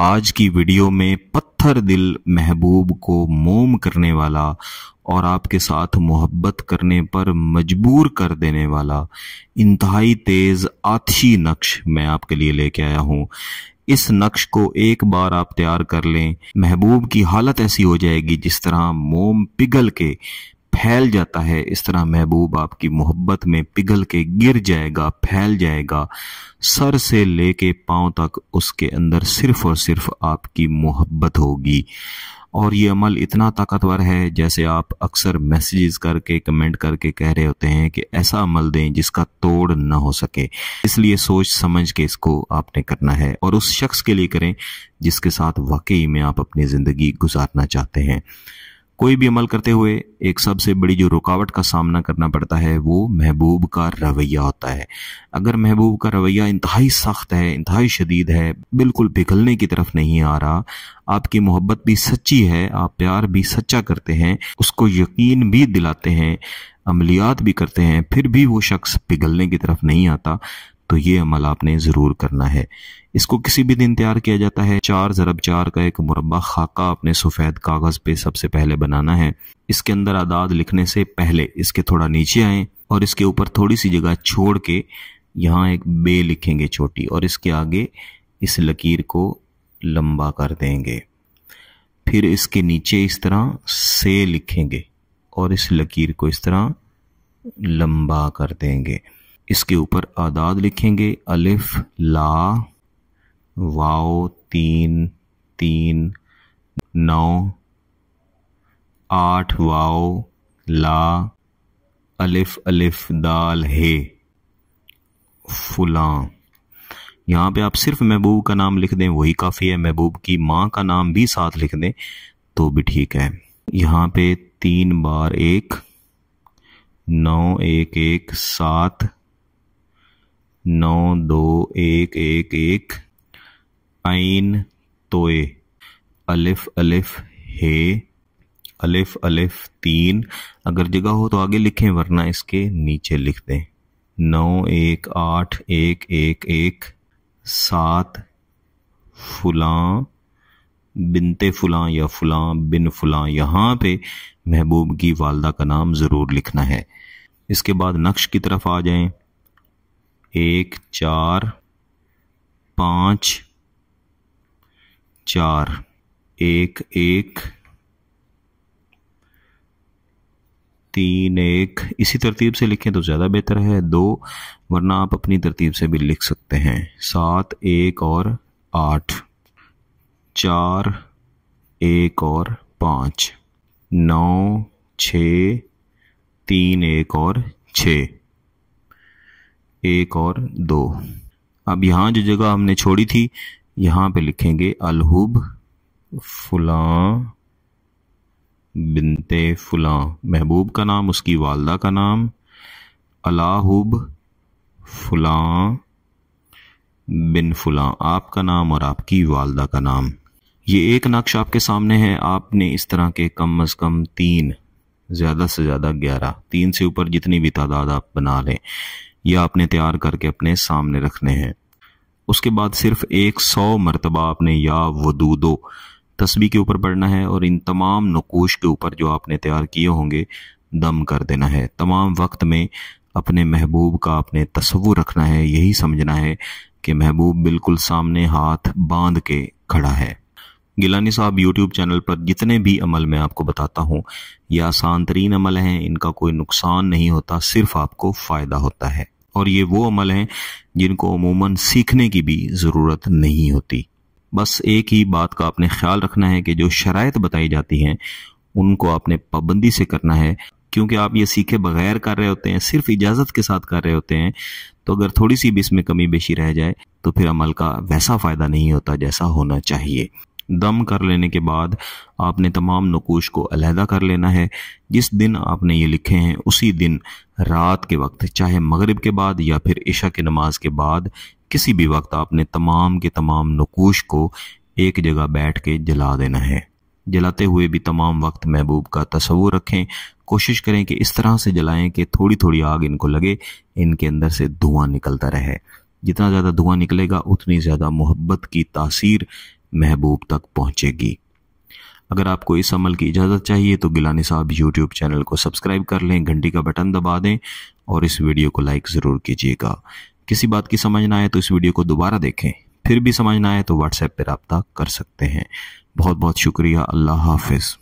आज की वीडियो में पत्थर दिल महबूब को मोम करने वाला और आपके साथ मोहब्बत करने पर मजबूर कर देने वाला इंतहाई तेज़ आतशी नक्श मैं आपके लिए लेके आया हूँ इस नक्श को एक बार आप तैयार कर लें महबूब की हालत ऐसी हो जाएगी जिस तरह मोम पिघल के फैल जाता है इस तरह महबूब आपकी मोहब्बत में पिघल के गिर जाएगा फैल जाएगा सर से लेके पांव तक उसके अंदर सिर्फ और सिर्फ आपकी मोहब्बत होगी और ये अमल इतना ताकतवर है जैसे आप अक्सर मैसेजेस करके कमेंट करके कह रहे होते हैं कि ऐसा अमल दें जिसका तोड़ ना हो सके इसलिए सोच समझ के इसको आपने करना है और उस शख्स के लिए करें जिसके साथ वाकई में आप अपनी ज़िंदगी गुजारना चाहते हैं कोई भी अमल करते हुए एक सबसे बड़ी जो रुकावट का सामना करना पड़ता है वो महबूब का रवैया होता है अगर महबूब का रवैया इंतहाई सख्त है इंतहाई शदीद है बिल्कुल पिघलने की तरफ नहीं आ रहा आपकी मोहब्बत भी सच्ची है आप प्यार भी सच्चा करते हैं उसको यकीन भी दिलाते हैं अमलियात भी करते हैं फिर भी वो शख्स पिघलने की तरफ नहीं आता तो ये अमल आपने ज़रूर करना है इसको किसी भी दिन तैयार किया जाता है चार ज़रब चार का एक मुरबा खाका अपने सफ़ेद कागज़ पे सबसे पहले बनाना है इसके अंदर आदाद लिखने से पहले इसके थोड़ा नीचे आए और इसके ऊपर थोड़ी सी जगह छोड़ के यहाँ एक बे लिखेंगे छोटी और इसके आगे इस लकीर को लंबा कर देंगे फिर इसके नीचे इस तरह से लिखेंगे और इस लकीर को इस तरह लंबा कर देंगे इसके ऊपर आदाद लिखेंगे अलिफ ला वाओ तीन तीन नौ आठ वाओ ला अलिफ अलिफ दाल हे फुला यहाँ पे आप सिर्फ महबूब का नाम लिख दें वही काफ़ी है महबूब की माँ का नाम भी साथ लिख दें तो भी ठीक है यहाँ पे तीन बार एक नौ एक एक सात नौ दो एक एक एक आइन तोए अलिफ अलिफ हे अलिफ अलिफ तीन अगर जगह हो तो आगे लिखें वरना इसके नीचे लिख दें नौ एक आठ एक एक एक सात फुलां बिनते फुलां या फुलां बिन फुलां यहाँ पे महबूब की वालदा का नाम ज़रूर लिखना है इसके बाद नक्श की तरफ आ जाएं एक चार पाँच चार एक एक तीन एक इसी तरतीब से लिखें तो ज़्यादा बेहतर है दो वरना आप अपनी तरतीब से भी लिख सकते हैं सात एक और आठ चार एक और पाँच नौ छ तीन एक और छः एक और दो अब यहाँ जो जगह हमने छोड़ी थी यहाँ पे लिखेंगे अलहुब फुला बिनते फुला महबूब का नाम उसकी वालदा का नाम अलाहुब फुला बिन फुला आपका नाम और आपकी वालदा का नाम ये एक नक्श आपके सामने है आपने इस तरह के कम अज़ कम तीन ज़्यादा से ज़्यादा ग्यारह तीन से ऊपर जितनी भी तादाद आप बना लें या आपने तैयार करके अपने सामने रखने हैं उसके बाद सिर्फ एक सौ मरतबा आपने या दो तस्बी के ऊपर पढ़ना है और इन तमाम नकोश के ऊपर जो आपने तैयार किए होंगे दम कर देना है तमाम वक्त में अपने महबूब का अपने तस्वुर रखना है यही समझना है कि महबूब बिल्कुल सामने हाथ बांध के खड़ा है गिलानी साहब यूट्यूब चैनल पर जितने भी अमल मैं आपको बताता हूँ ये आसान तरीन अमल हैं इनका कोई नुकसान नहीं होता सिर्फ आपको फ़ायदा होता है और ये वो अमल हैं जिनको अमूमन सीखने की भी ज़रूरत नहीं होती बस एक ही बात का आपने ख्याल रखना है कि जो शरात बताई जाती हैं उनको आपने पाबंदी से करना है क्योंकि आप ये सीखे बगैर कर रहे होते हैं सिर्फ इजाज़त के साथ कर रहे होते हैं तो अगर थोड़ी सी भी इसमें कमी बेशी रह जाए तो फिर अमल का वैसा फ़ायदा नहीं होता जैसा होना चाहिए दम कर लेने के बाद आपने तमाम नकोश को अलहदा कर लेना है जिस दिन आपने ये लिखे हैं उसी दिन रात के वक्त चाहे मगरिब के बाद या फिर इशा की नमाज के बाद किसी भी वक्त आपने तमाम के तमाम नकोश को एक जगह बैठ के जला देना है जलाते हुए भी तमाम वक्त महबूब का तस्वूर रखें कोशिश करें कि इस तरह से जलाएं कि थोड़ी थोड़ी आग इनको लगे इनके अंदर से धुआं निकलता रहे जितना ज़्यादा धुआं निकलेगा उतनी ज़्यादा मोहब्बत की तासीर महबूब तक पहुंचेगी अगर आपको इस अमल की इजाज़त चाहिए तो गिलानी साहब यूट्यूब चैनल को सब्सक्राइब कर लें घंटी का बटन दबा दें और इस वीडियो को लाइक ज़रूर कीजिएगा किसी बात की समझ ना आए तो इस वीडियो को दोबारा देखें फिर भी समझ ना आए तो व्हाट्सएप पर रबता कर सकते हैं बहुत बहुत शुक्रिया अल्लाह हाफिज़